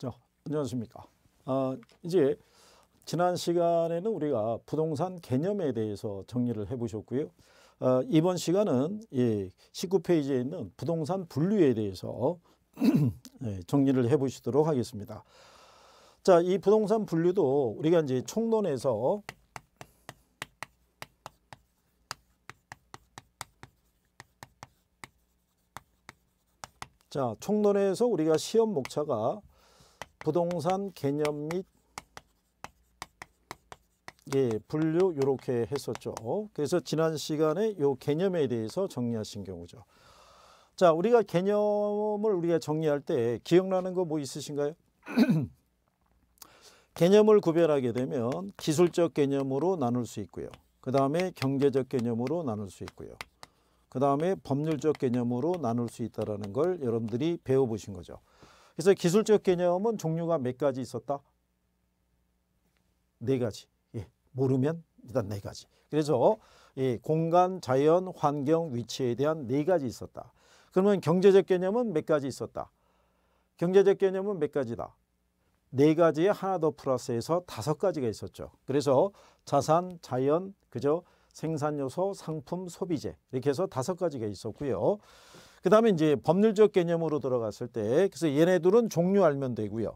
자, 안녕하십니까. 아, 이제 지난 시간에는 우리가 부동산 개념에 대해서 정리를 해보셨고요. 아, 이번 시간은 예, 19페이지에 있는 부동산 분류에 대해서 예, 정리를 해보시도록 하겠습니다. 자, 이 부동산 분류도 우리가 이제 총론에서 자, 총론에서 우리가 시험 목차가 부동산 개념 및 예, 분류 이렇게 했었죠. 그래서 지난 시간에 이 개념에 대해서 정리하신 경우죠. 자, 우리가 개념을 우리가 정리할 때 기억나는 거 뭐 있으신가요? 개념을 구별하게 되면 기술적 개념으로 나눌 수 있고요. 그 다음에 경제적 개념으로 나눌 수 있고요. 그 다음에 법률적 개념으로 나눌 수 있다는 걸 여러분들이 배워보신 거죠. 그래서 기술적 개념은 종류가 몇 가지 있었다? 네 가지. 예, 모르면 일단 네 가지. 그래서 예, 공간, 자연, 환경, 위치에 대한 네 가지 있었다. 그러면 경제적 개념은 몇 가지 있었다? 경제적 개념은 몇 가지다? 네 가지에 하나 더 플러스해서 다섯 가지가 있었죠. 그래서 자산, 자연, 그죠? 생산요소, 상품, 소비재 이렇게 해서 다섯 가지가 있었고요. 그다음에 이제 법률적 개념으로 들어갔을 때 그래서 얘네들은 종류 알면 되고요.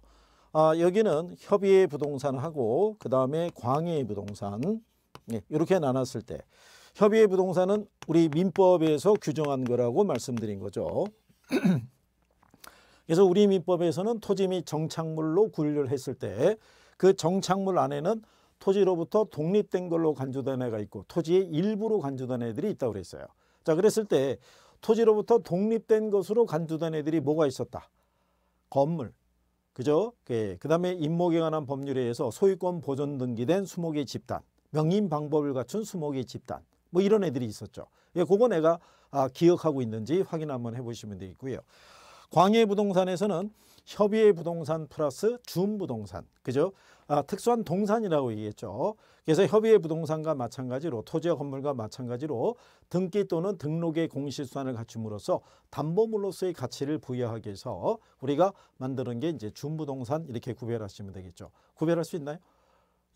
아, 여기는 협의의 부동산하고 그다음에 광의의 부동산 예, 이렇게 나눴을 때 협의의 부동산은 우리 민법에서 규정한 거라고 말씀드린 거죠. 그래서 우리 민법에서는 토지 및 정착물로 분류를 했을 때 그 정착물 안에는 토지로부터 독립된 걸로 간주된 애가 있고 토지의 일부로 간주된 애들이 있다고 그랬어요. 자 그랬을 때 토지로부터 독립된 것으로 간주된 애들이 뭐가 있었다. 건물. 그죠? 예, 그 다음에 임목에 관한 법률에 의해서 소유권 보존 등기된 수목의 집단, 명인 방법을 갖춘 수목의 집단 뭐 이런 애들이 있었죠. 예, 그거 내가 아, 기억하고 있는지 확인 한번 해보시면 되겠고요. 광해 부동산에서는 협의의 부동산 플러스 준 부동산, 그죠? 아, 특수한 동산이라고 얘기했죠. 그래서 협의의 부동산과 마찬가지로 토지와 건물과 마찬가지로 등기 또는 등록의 공시수단을 갖춤으로써 담보물로서의 가치를 부여하기 위해서 우리가 만드는 게 이제 준부동산 이렇게 구별하시면 되겠죠. 구별할 수 있나요?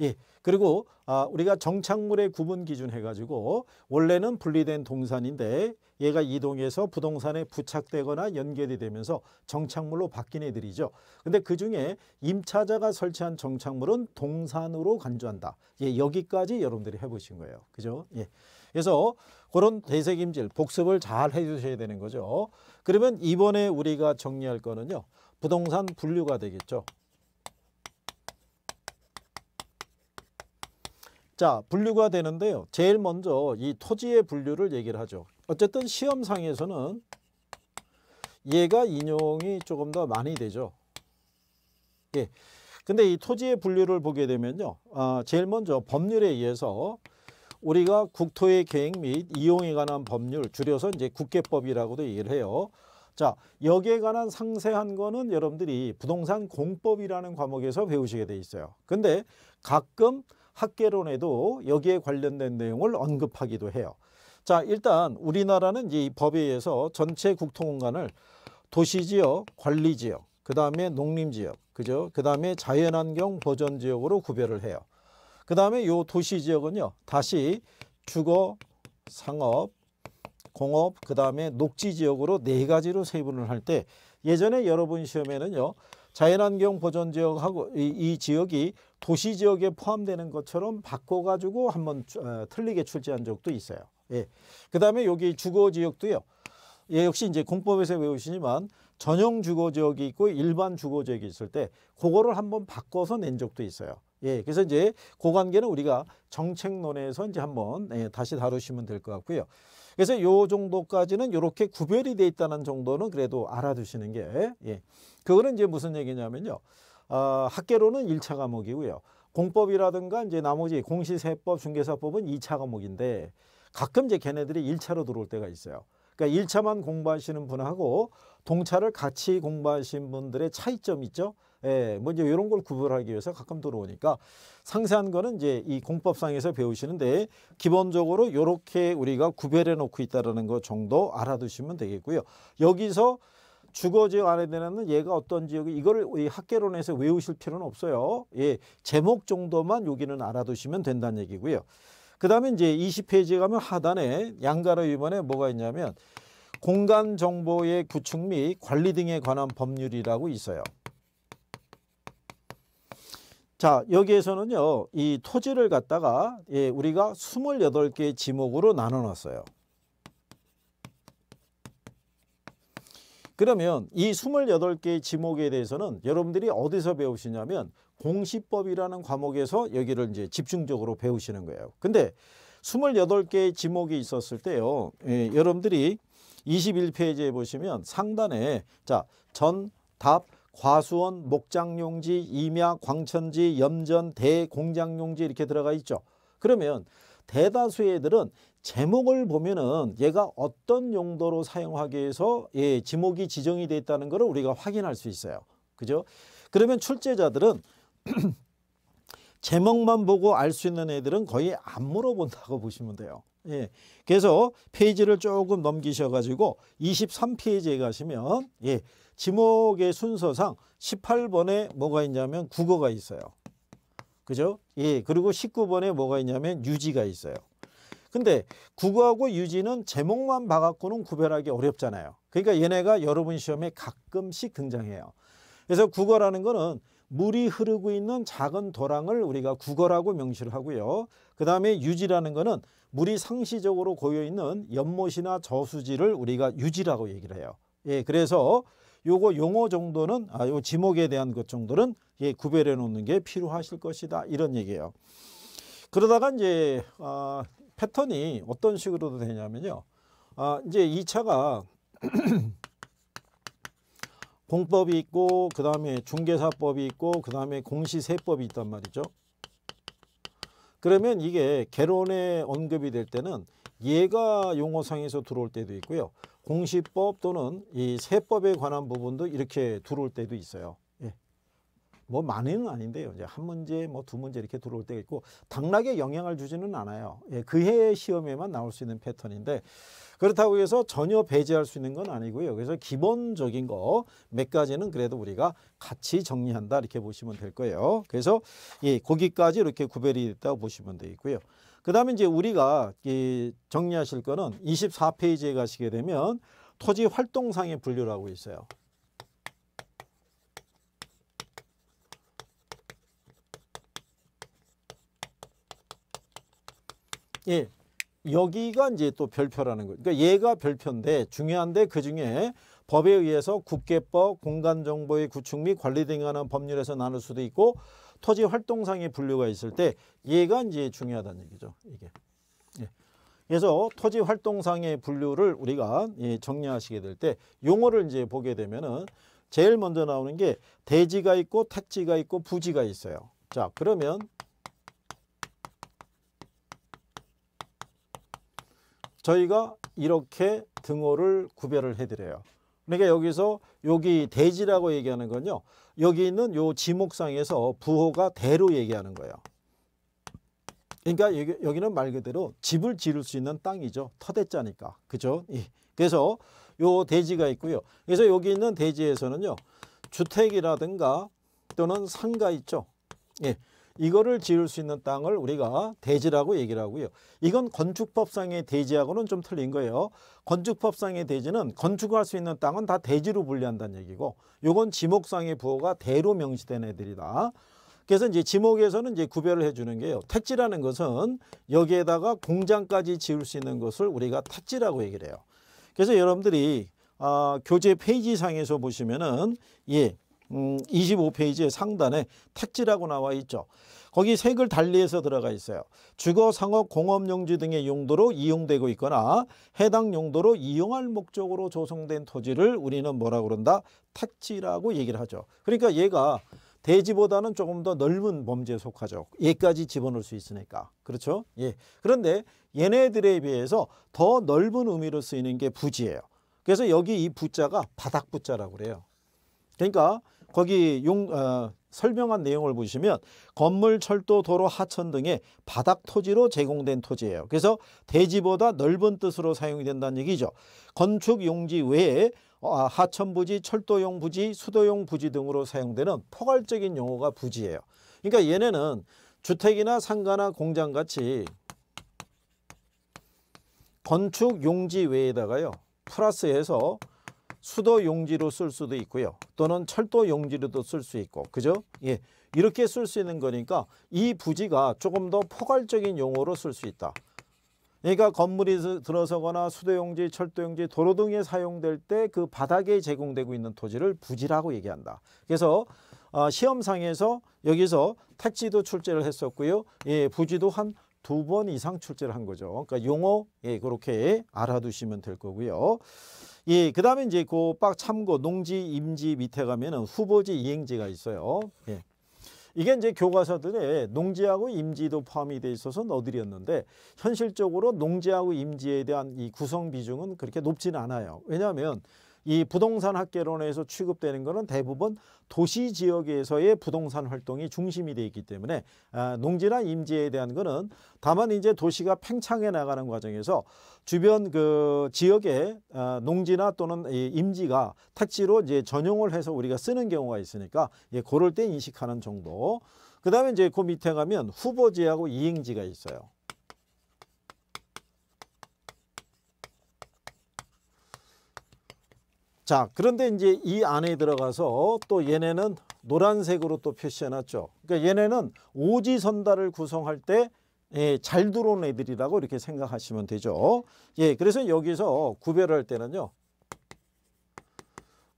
예. 그리고 아, 우리가 정착물의 구분 기준 해가지고 원래는 분리된 동산인데 얘가 이동해서 부동산에 부착되거나 연결이 되면서 정착물로 바뀐 애들이죠. 근데 그중에 임차자가 설치한 정착물은 동산으로 간주한다. 예, 여기까지 여러분들이 해보신 거예요. 그죠? 예. 그래서 그런 대세김질, 복습을 잘 해주셔야 되는 거죠. 그러면 이번에 우리가 정리할 거는요. 부동산 분류가 되겠죠. 자 분류가 되는데요. 제일 먼저 이 토지의 분류를 얘기를 하죠. 어쨌든 시험상에서는 얘가 인용이 조금 더 많이 되죠. 예. 근데 이 토지의 분류를 보게 되면요. 아, 제일 먼저 법률에 의해서 우리가 국토의 계획 및 이용에 관한 법률 줄여서 이제 국계법이라고도 얘기를 해요. 자 여기에 관한 상세한 거는 여러분들이 부동산 공법이라는 과목에서 배우시게 돼 있어요. 근데 가끔 학계론에도 여기에 관련된 내용을 언급하기도 해요. 자, 일단 우리나라는 이 법에 의해서 전체 국토공간을 도시지역, 관리지역, 그 다음에 농림지역, 그죠? 그 다음에 자연환경 보전지역으로 구별을 해요. 그 다음에 요 도시지역은요, 다시 주거, 상업, 공업, 그 다음에 녹지지역으로 네 가지로 세분을 할 때 예전에 여러분 시험에는요, 자연환경 보존 지역하고 이, 이, 지역이 도시 지역에 포함되는 것처럼 바꿔가지고 한번 어, 틀리게 출제한 적도 있어요. 예. 그 다음에 여기 주거 지역도요. 예, 역시 이제 공법에서 외우시지만 전용 주거 지역이 있고 일반 주거 지역이 있을 때 그거를 한번 바꿔서 낸 적도 있어요. 예, 그래서 이제 고 그 관계는 우리가 정책론에서 이제 한번 예, 다시 다루시면 될 것 같고요. 그래서 요 정도까지는 이렇게 구별이 돼 있다는 정도는 그래도 알아두시는 게 예. 그거는 이제 무슨 얘기냐면요. 어, 학계로는 1차 과목이고요. 공법이라든가 이제 나머지 공시세법, 중개사법은 2차 과목인데 가끔 이제 걔네들이 1차로 들어올 때가 있어요. 그러니까 1차만 공부하시는 분하고 동차를 같이 공부하신 분들의 차이점 있죠. 예, 뭐 이제 이런 걸 구별하기 위해서 가끔 들어오니까 상세한 거는 이제 이 공법상에서 배우시는데 기본적으로 이렇게 우리가 구별해 놓고 있다라는 거 정도 알아두시면 되겠고요. 여기서 주거 지역 안에 되는 얘가 어떤 지역이 이거를 이 학계론에서 외우실 필요는 없어요. 예, 제목 정도만 여기는 알아두시면 된다는 얘기고요. 그다음에 이제 20페이지 가면 하단에 양가로 위반에 뭐가 있냐면 공간 정보의 구축 및 관리 등에 관한 법률이라고 있어요. 자 여기에서는요 이 토지를 갖다가 예, 우리가 28개의 지목으로 나눠 놨어요. 그러면 이 28개의 지목에 대해서는 여러분들이 어디서 배우시냐면 공시법이라는 과목에서 여기를 이제 집중적으로 배우시는 거예요. 근데 28개의 지목이 있었을 때요. 예, 여러분들이 21페이지에 보시면 상단에 자, 전, 답, 과수원, 목장용지, 임야, 광천지, 염전, 대공장용지 이렇게 들어가 있죠. 그러면 대다수의 애들은 제목을 보면은 얘가 어떤 용도로 사용하기 위해서 예, 지목이 지정이 돼 있다는 것을 우리가 확인할 수 있어요. 그죠? 그러면 출제자들은 제목만 보고 알 수 있는 애들은 거의 안 물어본다고 보시면 돼요. 예. 그래서 페이지를 조금 넘기셔 가지고 23페이지에 가시면 예. 지목의 순서상 18번에 뭐가 있냐면 국어가 있어요. 그죠? 예. 그리고 19번에 뭐가 있냐면 유지가 있어요. 근데 국어하고 유지는 제목만 봐갖고는 구별하기 어렵잖아요. 그러니까 얘네가 여러분 시험에 가끔씩 등장해요. 그래서 국어라는 거는 물이 흐르고 있는 작은 도랑을 우리가 국어라고 명시를 하고요. 그 다음에 유지라는 거는 물이 상시적으로 고여있는 연못이나 저수지를 우리가 유지라고 얘기를 해요. 예, 그래서 요거 용어 정도는 아, 요 지목에 대한 것 정도는 예, 구별해 놓는 게 필요하실 것이다. 이런 얘기예요. 그러다가 이제 아, 패턴이 어떤 식으로도 되냐면요. 아, 이제 이차가 공법이 있고 그 다음에 중개사법이 있고 그 다음에 공시세법이 있단 말이죠. 그러면 이게 개론에 언급이 될 때는 얘가 용어상에서 들어올 때도 있고요. 공시법 또는 이 세법에 관한 부분도 이렇게 들어올 때도 있어요. 예. 뭐많은 아닌데요. 이제 한 문제, 뭐 두 문제 이렇게 들어올 때가 있고 당락에 영향을 주지는 않아요. 예, 그해 시험에만 나올 수 있는 패턴인데 그렇다고 해서 전혀 배제할 수 있는 건 아니고요. 그래서 기본적인 거 몇 가지는 그래도 우리가 같이 정리한다 이렇게 보시면 될 거예요. 그래서 예, 거기까지 이렇게 구별이 있다고 보시면 되겠고요. 그 다음에 이제 우리가 이 정리하실 거는 24페이지에 가시게 되면 토지 활동상의 분류라고 있어요. 예. 여기가 이제 또 별표라는 거예요. 그러니까 얘가 별표인데 중요한데 그중에 법에 의해서 국계법, 공간정보의 구축 및 관리 등에 관한 법률에서 나눌 수도 있고 토지 활동상의 분류가 있을 때 얘가 이제 중요하다는 얘기죠. 이게. 예. 그래서 토지 활동상의 분류를 우리가 예, 정리하시게 될 때 용어를 이제 보게 되면은 제일 먼저 나오는 게 대지가 있고 택지가 있고 부지가 있어요. 자, 그러면 저희가 이렇게 등호를 구별을 해드려요. 그러니까 여기서 여기 대지라고 얘기하는 건요. 여기 있는 요 지목상에서 부호가 대로 얘기하는 거예요. 그러니까 여기, 는말 그대로 집을 지을 수 있는 땅이죠. 터대자니까. 그죠? 예. 그래서 요 대지가 있고요. 그래서 여기 있는 대지에서는요. 주택이라든가 또는 상가 있죠. 예. 이거를 지을 수 있는 땅을 우리가 대지라고 얘기를 하고요. 이건 건축법상의 대지하고는 좀 틀린 거예요. 건축법상의 대지는 건축할 수 있는 땅은 다 대지로 분리한다는 얘기고 이건 지목상의 부호가 대로 명시된 애들이다. 그래서 이제 지목에서는 이제 구별을 해주는 게요. 택지라는 것은 여기에다가 공장까지 지을 수 있는 것을 우리가 택지라고 얘기를 해요. 그래서 여러분들이 아, 교재 페이지상에서 보시면은 예 음, 25페이지 의 상단에 택지라고 나와 있죠. 거기 색을 달리해서 들어가 있어요. 주거, 상업, 공업용지 등의 용도로 이용되고 있거나 해당 용도로 이용할 목적으로 조성된 토지를 우리는 뭐라 그런다? 택지라고 얘기를 하죠. 그러니까 얘가 대지보다는 조금 더 넓은 범죄에 속하죠. 얘까지 집어넣을 수 있으니까. 그렇죠? 예. 그런데 얘네들에 비해서 더 넓은 의미로 쓰이는 게 부지예요. 그래서 여기 이 부자가 바닥 부자라고 그래요. 그러니까 거기 용, 어, 설명한 내용을 보시면 건물, 철도, 도로, 하천 등의 바닥 토지로 제공된 토지예요. 그래서 대지보다 넓은 뜻으로 사용이 된다는 얘기죠. 건축 용지 외에 어, 아, 하천 부지, 철도용 부지, 수도용 부지 등으로 사용되는 포괄적인 용어가 부지예요. 그러니까 얘네는 주택이나 상가나 공장같이 건축 용지 외에다가요. 플러스해서 수도 용지로 쓸 수도 있고요. 또는 철도 용지로도 쓸 수 있고. 그죠? 예. 이렇게 쓸 수 있는 거니까 이 부지가 조금 더 포괄적인 용어로 쓸 수 있다. 그러니까 건물이 들어서거나 수도용지, 철도용지, 도로 등에 사용될 때 그 바닥에 제공되고 있는 토지를 부지라고 얘기한다. 그래서 어, 시험상에서 여기서 택지도 출제를 했었고요. 예, 부지도 한 두 번 이상 출제를 한 거죠. 그러니까 용어 예, 그렇게 알아두시면 될 거고요. 예, 그 다음에 이제 그 빡 참고 농지 임지 밑에 가면은 후보지 이행지가 있어요. 예. 이게 이제 교과서들의 농지하고 임지도 포함이 돼 있어서 넣어드렸는데 현실적으로 농지하고 임지에 대한 이 구성 비중은 그렇게 높지는 않아요. 왜냐하면 이 부동산 학계론에서 취급되는 것은 대부분 도시 지역에서의 부동산 활동이 중심이 되어 있기 때문에 아, 농지나 임지에 대한 것은 다만 이제 도시가 팽창해 나가는 과정에서 주변 그 지역의 아, 농지나 또는 임지가 택지로 이제 전용을 해서 우리가 쓰는 경우가 있으니까 예, 그럴 때 인식하는 정도. 그다음에 이제 그 밑에 가면 후보지하고 이행지가 있어요. 자 그런데 이제 이 안에 들어가서 또 얘네는 노란색으로 또 표시해놨죠. 그러니까 얘네는 오지선다를 구성할 때 예, 잘 들어온 애들이라고 이렇게 생각하시면 되죠. 예, 그래서 여기서 구별할 때는요.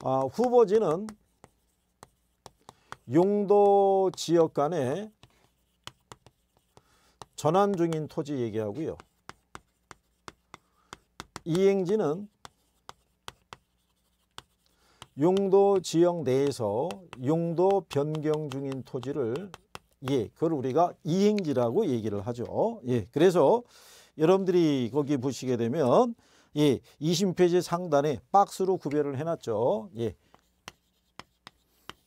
아, 후보지는 용도 지역 간에 전환 중인 토지 얘기하고요. 이행지는 용도 지역 내에서 용도 변경 중인 토지를 예, 그걸 우리가 이행지라고 얘기를 하죠. 예, 그래서 여러분들이 거기 보시게 되면 예, 20페이지 상단에 박스로 구별을 해놨죠. 예.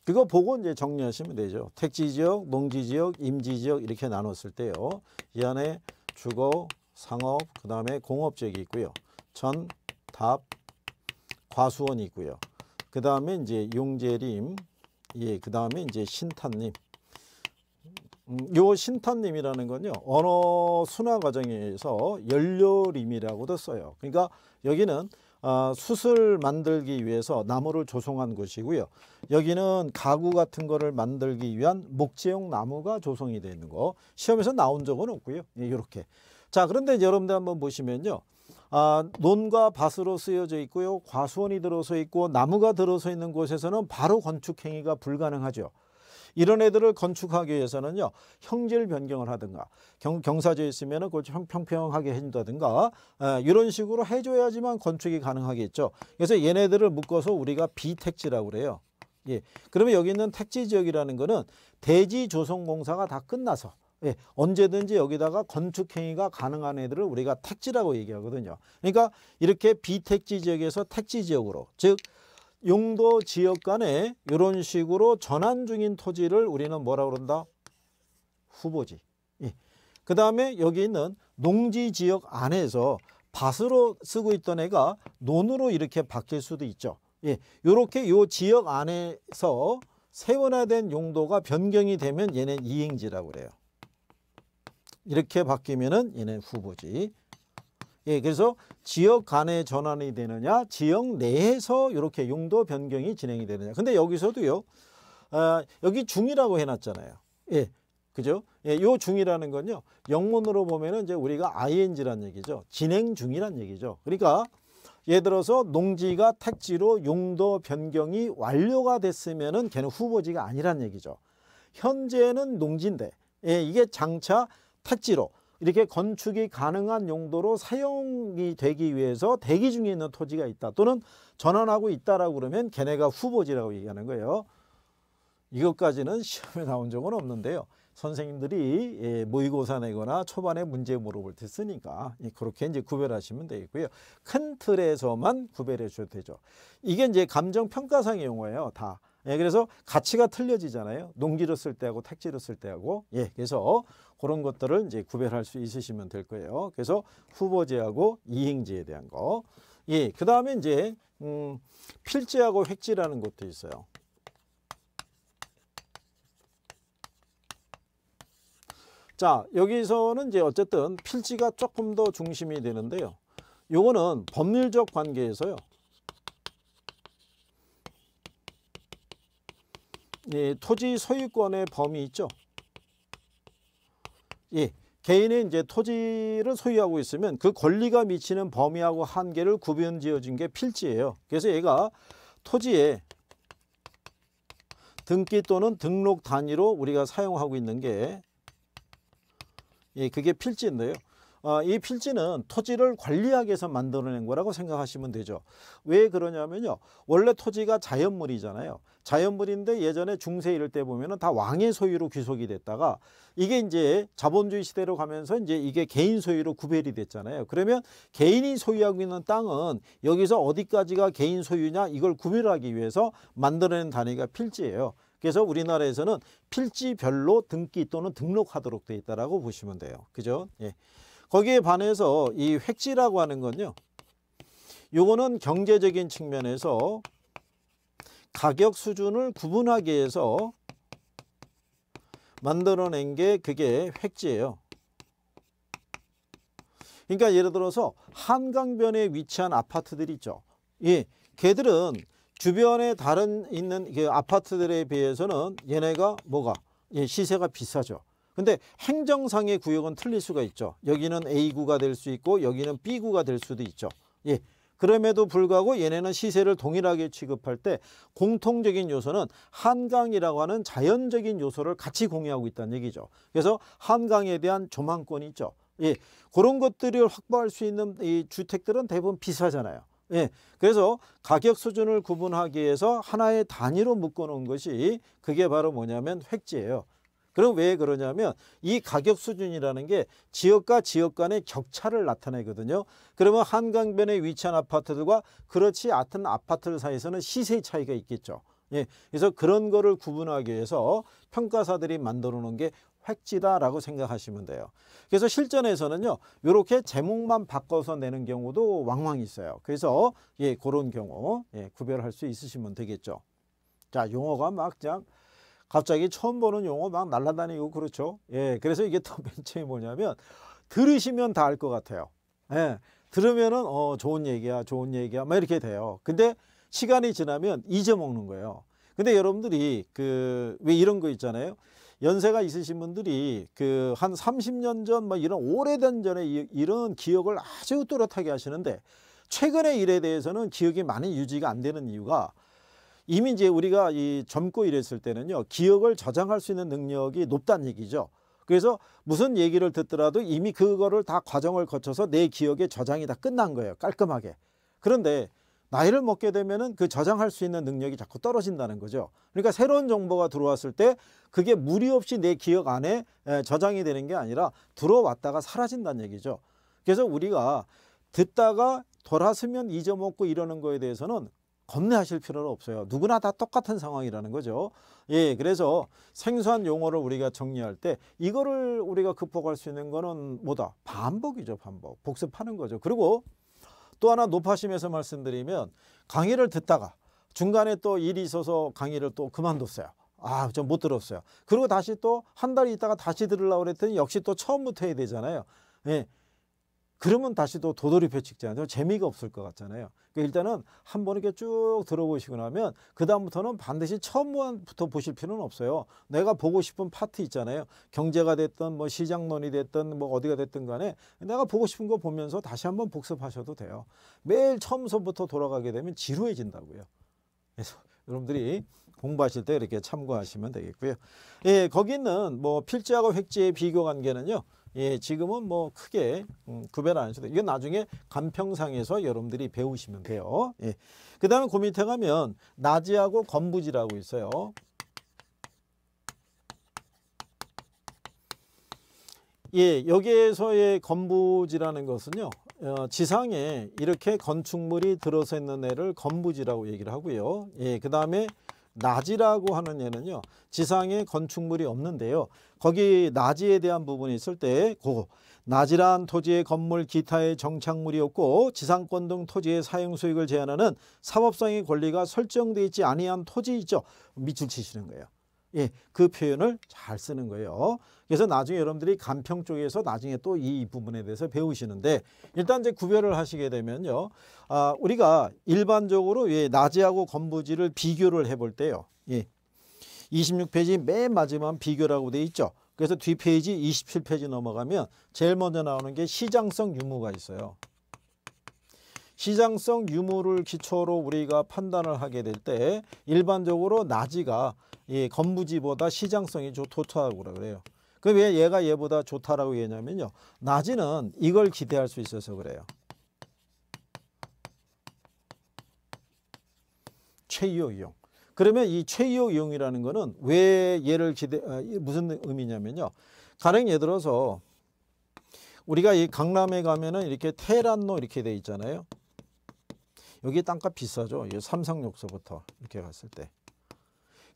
그거 보고 이제 정리하시면 되죠. 택지지역, 농지지역, 임지지역 이렇게 나눴을 때요. 이 안에 주거, 상업, 그 다음에 공업지역이 있고요. 전, 답, 과수원이 있고요. 그 다음에 이제 용재림, 예, 그 다음에 이제 신탄님. 음, 요 신탄님이라는 건요 언어 순화 과정에서 연료림이라고도 써요. 그러니까 여기는 어, 숯을 만들기 위해서 나무를 조성한 곳이고요. 여기는 가구 같은 거를 만들기 위한 목재용 나무가 조성이 되는거 시험에서 나온 적은 없고요. 이렇게. 예, 자 그런데 여러분들 한번 보시면요. 아, 논과 밭으로 쓰여져 있고요. 과수원이 들어서 있고 나무가 들어서 있는 곳에서는 바로 건축 행위가 불가능하죠. 이런 애들을 건축하기 위해서는요 형질 변경을 하든가 경, 경사지에 있으면 그걸 평평하게 해준다든가 에, 아, 이런 식으로 해줘야지만 건축이 가능하겠죠 그래서 얘네들을 묶어서 우리가 비택지라고 그래요 예, 그러면 여기 있는 택지 지역이라는 거는 대지 조성공사가 다 끝나서 예, 언제든지 여기다가 건축행위가 가능한 애들을 우리가 택지라고 얘기하거든요. 그러니까 이렇게 비택지 지역에서 택지 지역으로 즉 용도 지역 간에 이런 식으로 전환 중인 토지를 우리는 뭐라 그런다? 후보지. 예. 그 다음에 여기 있는 농지 지역 안에서 밭으로 쓰고 있던 애가 논으로 이렇게 바뀔 수도 있죠. 예. 요렇게 이 지역 안에서 세원화된 용도가 변경이 되면 얘는 이행지라고 그래요. 이렇게 바뀌면은 얘는 후보지. 예, 그래서 지역 간의 전환이 되느냐, 지역 내에서 이렇게 용도 변경이 진행이 되느냐. 근데 여기서도요, 아, 여기 중이라고 해놨잖아요. 예, 그죠? 예, 요 중이라는 건요, 영문으로 보면은 이제 우리가 ing란 얘기죠. 진행 중이란 얘기죠. 그러니까 예를 들어서 농지가 택지로 용도 변경이 완료가 됐으면은 걔는 후보지가 아니란 얘기죠. 현재는 농지인데, 예, 이게 장차 택지로 이렇게 건축이 가능한 용도로 사용이 되기 위해서 대기 중에 있는 토지가 있다 또는 전환하고 있다라고 그러면 걔네가 후보지라고 얘기하는 거예요. 이것까지는 시험에 나온 적은 없는데요. 선생님들이 예, 모의고사 내거나 초반에 문제 물어볼 때 쓰니까 예, 그렇게 이제 구별하시면 되겠고요. 큰 틀에서만 구별해 주셔도 되죠. 이게 이제 감정평가상의 용어예요. 다. 예, 그래서 가치가 틀려지잖아요. 농지로 쓸 때하고 택지로 쓸 때하고. 예, 그래서 그런 것들을 이제 구별할 수 있으시면 될 거예요. 그래서 후보제하고 이행제에 대한 거. 예, 그 다음에 이제 음, 필지하고 획지라는 것도 있어요. 자, 여기서는 이제 어쨌든 필지가 조금 더 중심이 되는데요. 요거는 법률적 관계에서요. 예, 토지 소유권의 범위 있죠. 예, 개인의 이제 토지를 소유하고 있으면 그 권리가 미치는 범위하고 한계를 구분 지어준 게 필지예요. 그래서 얘가 토지에 등기 또는 등록 단위로 우리가 사용하고 있는 게 예, 그게 필지인데요. 어, 이 필지는 토지를 관리하기 위해서 만들어낸 거라고 생각하시면 되죠. 왜 그러냐면요. 원래 토지가 자연물이잖아요. 자연물인데 예전에 중세 이럴 때 보면은 다 왕의 소유로 귀속이 됐다가 이게 이제 자본주의 시대로 가면서 이제 이게 개인 소유로 구별이 됐잖아요. 그러면 개인이 소유하고 있는 땅은 여기서 어디까지가 개인 소유냐 이걸 구별하기 위해서 만들어낸 단위가 필지예요. 그래서 우리나라에서는 필지별로 등기 또는 등록하도록 되어 있다라고 보시면 돼요. 그죠? 예. 거기에 반해서 이 획지라고 하는 건요. 요거는 경제적인 측면에서 가격 수준을 구분하기 위해서 만들어낸 게 그게 획지예요. 그러니까 예를 들어서 한강변에 위치한 아파트들 있죠. 예, 걔들은 주변에 다른 있는 그 아파트들에 비해서는 얘네가 뭐가 예, 시세가 비싸죠. 근데 행정상의 구역은 틀릴 수가 있죠. 여기는 A구가 될 수 있고 여기는 B구가 될 수도 있죠. 예. 그럼에도 불구하고 얘네는 시세를 동일하게 취급할 때 공통적인 요소는 한강이라고 하는 자연적인 요소를 같이 공유하고 있다는 얘기죠. 그래서 한강에 대한 조망권이 있죠. 예, 그런 것들을 확보할 수 있는 이 주택들은 대부분 비싸잖아요. 예, 그래서 가격 수준을 구분하기 위해서 하나의 단위로 묶어놓은 것이 그게 바로 뭐냐면 획지예요. 그럼 왜 그러냐면 이 가격 수준이라는 게 지역과 지역 간의 격차를 나타내거든요. 그러면 한강변에 위치한 아파트들과 그렇지 않은 아파트들 사이에서는 시세 차이가 있겠죠. 예, 그래서 그런 거를 구분하기 위해서 평가사들이 만들어 놓은 게 획지다라고 생각하시면 돼요. 그래서 실전에서는요. 이렇게 제목만 바꿔서 내는 경우도 왕왕 있어요. 그래서 예, 그런 경우 예, 구별할 수 있으시면 되겠죠. 자, 용어가 막장 갑자기 처음 보는 용어 막 날라다니고 그렇죠. 예, 그래서 이게 또맨 처음에 뭐냐면 들으시면 다 알 것 같아요. 예, 들으면은 어 좋은 얘기야, 좋은 얘기야, 막 이렇게 돼요. 근데 시간이 지나면 잊어먹는 거예요. 근데 여러분들이 그 왜 이런 거 있잖아요. 연세가 있으신 분들이 그 한 30년 전막 이런 오래된 전에 이런 기억을 아주 또렷하게 하시는데 최근의 일에 대해서는 기억이 많이 유지가 안 되는 이유가 이미 이제 우리가 이 젊고 이랬을 때는요 기억을 저장할 수 있는 능력이 높다는 얘기죠. 그래서 무슨 얘기를 듣더라도 이미 그거를 다 과정을 거쳐서 내기억의 저장이 다 끝난 거예요 깔끔하게. 그런데 나이를 먹게 되면은 그 저장할 수 있는 능력이 자꾸 떨어진다는 거죠. 그러니까 새로운 정보가 들어왔을 때 그게 무리 없이 내 기억 안에 저장이 되는 게 아니라 들어왔다가 사라진다는 얘기죠. 그래서 우리가 듣다가 돌아서면 잊어먹고 이러는 거에 대해서는 겁내하실 필요는 없어요. 누구나 다 똑같은 상황이라는 거죠. 예, 그래서 생소한 용어를 우리가 정리할 때 이거를 우리가 극복할 수 있는 거는 뭐다? 반복이죠, 반복. 복습하는 거죠. 그리고 또 하나 높아심에서 말씀드리면 강의를 듣다가 중간에 또 일이 있어서 강의를 또 그만뒀어요. 아, 좀 못 들었어요. 그리고 다시 또 한 달 있다가 다시 들으려고 그랬더니 역시 또 처음부터 해야 되잖아요. 예. 그러면 다시 또 도돌이표 찍잖아요. 재미가 없을 것 같잖아요. 그러니까 일단은 한 번 이렇게 쭉 들어보시고 나면 그 다음부터는 반드시 처음부터 보실 필요는 없어요. 내가 보고 싶은 파트 있잖아요. 경제가 됐든 뭐 시장론이 됐든 뭐 어디가 됐든 간에 내가 보고 싶은 거 보면서 다시 한번 복습하셔도 돼요. 매일 처음서부터 돌아가게 되면 지루해진다고요. 그래서 여러분들이 공부하실 때 이렇게 참고하시면 되겠고요. 예, 거기 있는 뭐필지하고 획지의 비교 관계는요. 예, 지금은 뭐 크게 음, 구별 안 하셔도 이건 나중에 간평상에서 여러분들이 배우시면 돼요. 예. 그 다음에 그 밑에 가면 나지하고 건부지라고 있어요. 예, 여기에서의 건부지라는 것은요. 어, 지상에 이렇게 건축물이 들어서 있는 애를 건부지라고 얘기를 하고요. 예, 그 다음에 나지라고 하는 애는요 지상에 건축물이 없는데요. 거기 나지에 대한 부분이 있을 때고 나지란 토지의 건물 기타의 정착물이 없고 지상권 등 토지의 사용 수익을 제한하는 사법상의 권리가 설정돼 있지 아니한 토지 있죠. 밑줄 치시는 거예요. 예, 그 표현을 잘 쓰는 거예요. 그래서 나중에 여러분들이 간평 쪽에서 나중에 또 이 부분에 대해서 배우시는데 일단 이제 구별을 하시게 되면요. 아, 우리가 일반적으로 예, 낮이하고 건부지를 비교를 해볼 때요. 예, 26페이지 맨 마지막 비교라고 돼 있죠. 그래서 뒷페이지 27페이지 넘어가면 제일 먼저 나오는 게 시장성 유무가 있어요. 시장성 유무를 기초로 우리가 판단을 하게 될 때 일반적으로 나지가 이 건부지보다 시장성이 좋다고 그래요. 그 왜 얘가 얘보다 좋다라고 얘냐면요 나지는 이걸 기대할 수 있어서 그래요. 최유용. 그러면 이 최이용이라는 거는 왜 얘를 기대 아, 무슨 의미냐면요. 가령 예를 들어서 우리가 이 강남에 가면은 이렇게 테란로 이렇게 돼 있잖아요. 여기 땅값 비싸죠. 이 삼성역서부터 이렇게 갔을 때.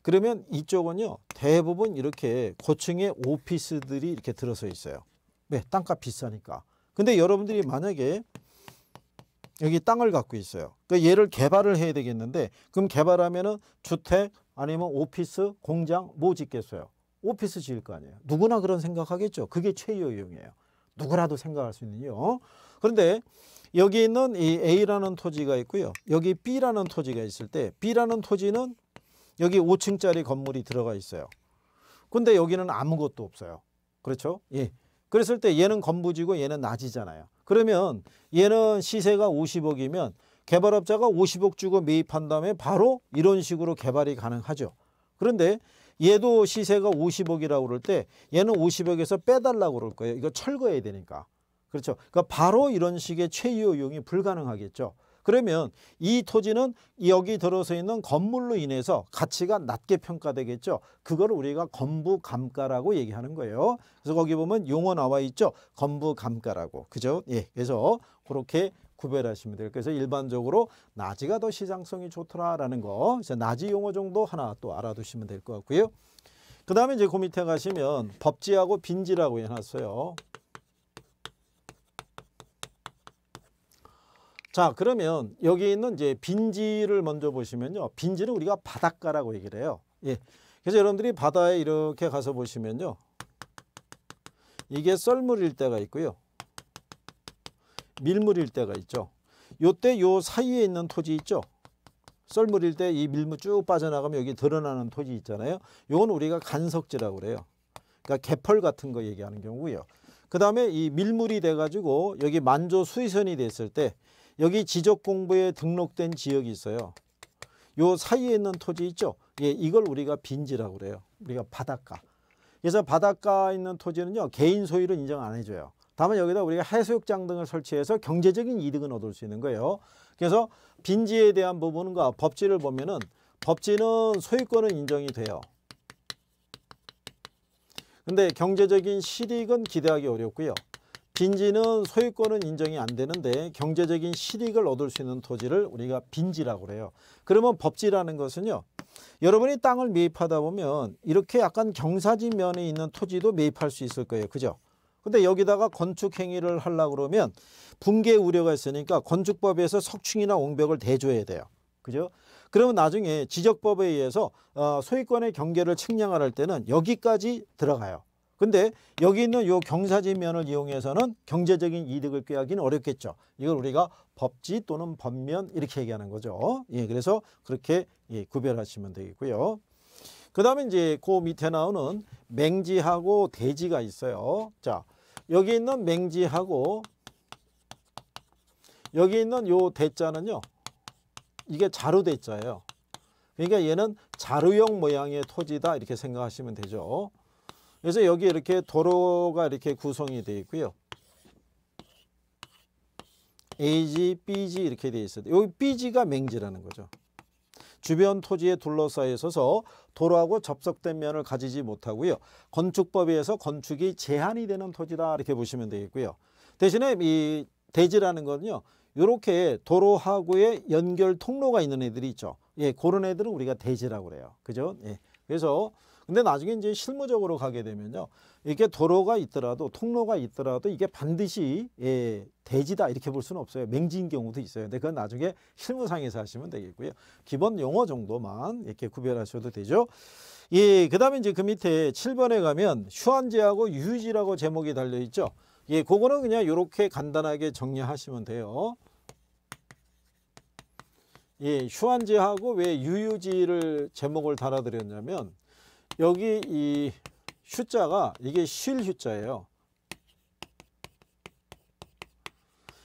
그러면 이쪽은요. 대부분 이렇게 고층의 오피스들이 이렇게 들어서 있어요. 왜? 땅값 비싸니까. 근데 여러분들이 만약에 여기 땅을 갖고 있어요. 그러니까 얘를 개발을 해야 되겠는데 그럼 개발하면은 주택 아니면 오피스 공장 뭐 짓겠어요? 오피스 지을 거 아니에요. 누구나 그런 생각하겠죠. 그게 최유용이에요. 누구라도 생각할 수 있는 이유. 그런데 여기 있는 이 A라는 토지가 있고요. 여기 B라는 토지가 있을 때 B라는 토지는 여기 5층짜리 건물이 들어가 있어요. 근데 여기는 아무것도 없어요. 그렇죠? 예. 그랬을 때 얘는 건부지고 얘는 낮이잖아요. 그러면 얘는 시세가 50억이면 개발업자가 50억 주고 매입한 다음에 바로 이런 식으로 개발이 가능하죠. 그런데 얘도 시세가 50억이라고 그럴 때 얘는 50억에서 빼달라고 그럴 거예요. 이거 철거해야 되니까. 그렇죠. 그러니까 바로 이런 식의 최이용이 불가능하겠죠. 그러면 이 토지는 여기 들어서 있는 건물로 인해서 가치가 낮게 평가되겠죠. 그걸 우리가 건부감가라고 얘기하는 거예요. 그래서 거기 보면 용어 나와 있죠. 건부감가라고. 그죠? 예. 그래서 그렇게 구별하시면 돼요. 그래서 일반적으로 낮이가 더 시장성이 좋더라라는 거. 그래 낮이 용어 정도 하나 또 알아두시면 될 것 같고요. 그 다음에 이제 그 밑에 가시면 법지하고 빈지라고 해놨어요. 자 그러면 여기 있는 이제 빈지를 먼저 보시면요. 빈지를 우리가 바닷가라고 얘기를 해요. 예. 그래서 여러분들이 바다에 이렇게 가서 보시면요. 이게 썰물일 때가 있고요. 밀물일 때가 있죠. 요 때 요 사이에 있는 토지 있죠. 썰물일 때 이 밀물 쭉 빠져나가면 여기 드러나는 토지 있잖아요. 요건 우리가 간석지라고 그래요. 그러니까 개펄 같은 거 얘기하는 경우고요. 그 다음에 이 밀물이 돼가지고 여기 만조 수위선이 됐을 때 여기 지적공부에 등록된 지역이 있어요. 요 사이에 있는 토지 있죠. 예, 이걸 우리가 빈지라고 그래요. 우리가 바닷가. 그래서 바닷가 있는 토지는요. 개인 소유를 인정 안 해줘요. 다만 여기다 우리가 해수욕장 등을 설치해서 경제적인 이득은 얻을 수 있는 거예요. 그래서 빈지에 대한 부분과 법지를 보면은 법지는 소유권은 인정이 돼요. 근데 경제적인 실익은 기대하기 어렵고요. 빈지는 소유권은 인정이 안 되는데 경제적인 실익을 얻을 수 있는 토지를 우리가 빈지라고 그래요. 그러면 법지라는 것은요. 여러분이 땅을 매입하다 보면 이렇게 약간 경사지면에 있는 토지도 매입할 수 있을 거예요. 그죠? 근데 여기다가 건축 행위를 하려 그러면 붕괴 우려가 있으니까 건축법에서 석충이나 옹벽을 대줘야 돼요. 그죠? 그러면 나중에 지적법에 의해서 어, 소유권의 경계를 측량할 때는 여기까지 들어가요. 근데 여기 있는 요 경사지면을 이용해서는 경제적인 이득을 꾀하기는 어렵겠죠. 이걸 우리가 법지 또는 법면 이렇게 얘기하는 거죠. 예, 그래서 그렇게 예, 구별하시면 되겠고요. 그 다음에 이제 그 밑에 나오는 맹지하고 대지가 있어요. 자, 여기 있는 맹지하고 여기 있는 요 대자는요. 이게 자루 대자예요. 그러니까 얘는 자루형 모양의 토지다 이렇게 생각하시면 되죠. 그래서 여기 이렇게 도로가 이렇게 구성이 되어 있고요. AG, BG 이렇게 되어 있어요. 여기 BG가 맹지라는 거죠. 주변 토지에 둘러싸여 있어서 도로하고 접속된 면을 가지지 못하고요. 건축법에 의해서 건축이 제한이 되는 토지다 이렇게 보시면 되겠고요. 대신에 이 대지라는 거요 이렇게 도로하고의 연결 통로가 있는 애들이 있죠. 예, 그런 애들은 우리가 대지라고 그래요. 그죠? 예. 그래서 근데 나중에 이제 실무적으로 가게 되면요. 이게 도로가 있더라도 통로가 있더라도 이게 반드시 예, 대지다 이렇게 볼 수는 없어요. 맹지인 경우도 있어요. 근데 그건 나중에 실무상에서 하시면 되겠고요. 기본 용어 정도만 이렇게 구별하셔도 되죠. 예, 그 다음에 이제 그 밑에 7번에 가면 휴안제하고 유지라고 제목이 달려있죠. 예, 그거는 그냥 이렇게 간단하게 정리하시면 돼요. 예, 휴안제하고왜 유유지를 제목을 달아드렸냐면 여기 이 휴자가 이게 실 휴자예요.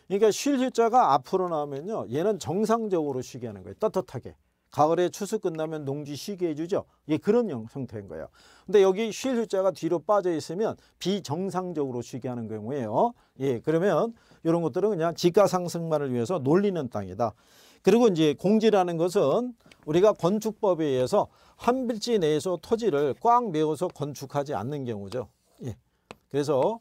그러니까 실 휴자가 앞으로 나오면요. 얘는 정상적으로 쉬게 하는 거예요. 떳떳하게. 가을에 추수 끝나면 농지 쉬게 해주죠. 예, 그런 형태인 거예요. 근데 여기 쉴 휴자가 뒤로 빠져 있으면 비정상적으로 쉬게 하는 경우예요. 예, 그러면 이런 것들은 그냥 지가 상승만을 위해서 놀리는 땅이다. 그리고 이제 공지라는 것은 우리가 건축법에 의해서 한 필지 내에서 토지를 꽉 메워서 건축하지 않는 경우죠. 예. 그래서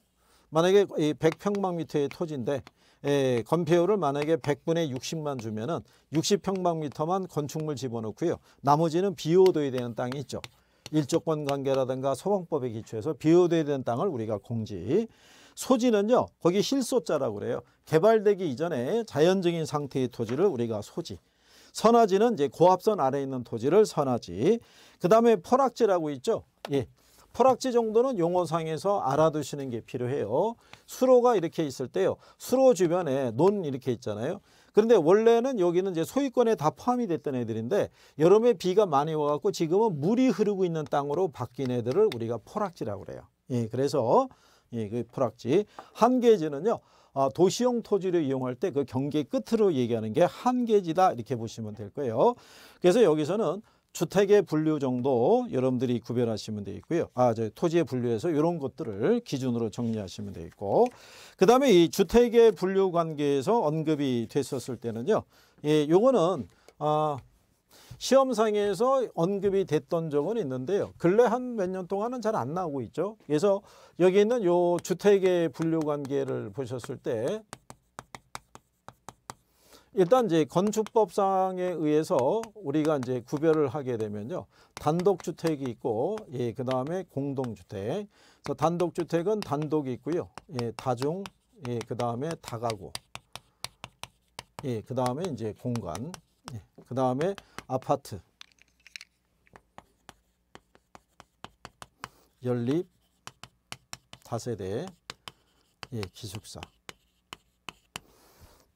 만약에 이 100평방미터의 토지인데 예, 건폐율을 만약에 100분의 60만 주면은 60평방미터만 건축물 집어넣고요. 나머지는 비워둬야 되는 땅이 있죠. 일조권 관계라든가 소방법에 기초해서 비워둬야 되는 땅을 우리가 공지 소지는요. 거기 실소자라고 그래요. 개발되기 이전에 자연적인 상태의 토지를 우리가 소지. 선화지는 이제 고압선 아래에 있는 토지를 선화지. 그다음에 포락지라고 있죠. 예. 포락지 정도는 용어상에서 알아두시는 게 필요해요. 수로가 이렇게 있을 때요. 수로 주변에 논 이렇게 있잖아요. 그런데 원래는 여기는 이제 소유권에 다 포함이 됐던 애들인데 여름에 비가 많이 와갖고 지금은 물이 흐르고 있는 땅으로 바뀐 애들을 우리가 포락지라고 그래요. 예, 그래서 이그 예, 풀악지. 한계지는요. 아, 도시형 토지를 이용할 때 그 경계 끝으로 얘기하는 게 한계지다 이렇게 보시면 될 거예요. 그래서 여기서는 주택의 분류 정도 여러분들이 구별하시면 되있고요 아, 저 토지의 분류에서 이런 것들을 기준으로 정리하시면 되있고그 다음에 이 주택의 분류 관계에서 언급이 됐었을 때는요. 예, 요거는, 아, 시험상에서 언급이 됐던 적은 있는데요. 근래 한 몇 년 동안은 잘 안 나오고 있죠. 그래서 여기 있는 요 주택의 분류 관계를 보셨을 때 일단 이제 건축법상에 의해서 우리가 이제 구별을 하게 되면요. 단독주택이 있고, 예, 그 다음에 공동주택. 그래서 단독주택은 단독이 있고요. 예, 다중, 예, 그 다음에 다가구. 예, 그 다음에 이제 공간. 예, 그 다음에 아파트 연립 다세대 예, 기숙사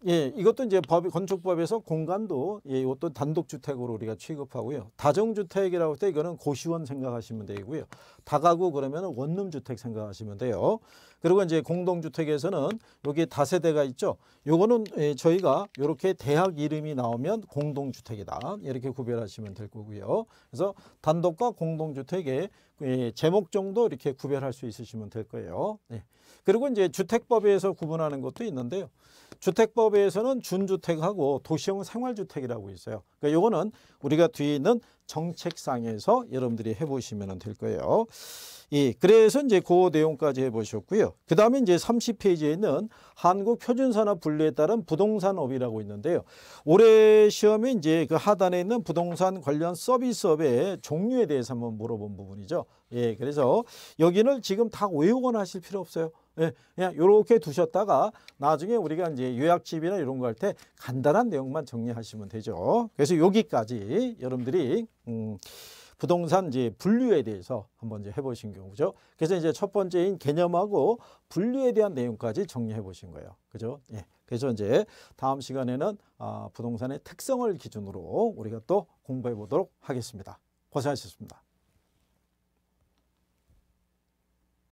예, 이것도 이제 법, 건축법에서 공간도 예, 이것도 단독주택으로 우리가 취급하고요. 다정주택이라고 할 때 이거는 고시원 생각하시면 되고요. 다가구 그러면 원룸주택 생각하시면 돼요. 그리고 이제 공동주택에서는 여기 다세대가 있죠. 요거는 예, 저희가 이렇게 대학 이름이 나오면 공동주택이다. 이렇게 구별하시면 될 거고요. 그래서 단독과 공동주택의 예, 제목 정도 이렇게 구별할 수 있으시면 될 거예요. 네. 그리고 이제 주택법에서 구분하는 것도 있는데요. 주택법에서는 준주택하고 도시형 생활주택이라고 있어요. 그러니까 요거는 우리가 뒤에 있는 정책상에서 여러분들이 해보시면 될 거예요. 예, 그래서 이제 그 내용까지 해보셨고요. 그 다음에 이제 30페이지에는 있 한국 표준산업 분류에 따른 부동산업이라고 있는데요. 올해 시험에 이제 그 하단에 있는 부동산 관련 서비스업의 종류에 대해서 한번 물어본 부분이죠. 예, 그래서 여기는 지금 다 외우거나 하실 필요 없어요. 예, 그냥 요렇게 두셨다가 나중에 우리가 이제 요약집이나 이런 거 할 때 간단한 내용만 정리하시면 되죠. 그래서 여기까지 여러분들이 음, 부동산 이제 분류에 대해서 한번 이제 해보신 경우죠. 그래서 이제 첫 번째인 개념하고 분류에 대한 내용까지 정리해 보신 거예요. 그죠? 예. 그래서 이제 다음 시간에는 아, 부동산의 특성을 기준으로 우리가 또 공부해 보도록 하겠습니다. 고생하셨습니다.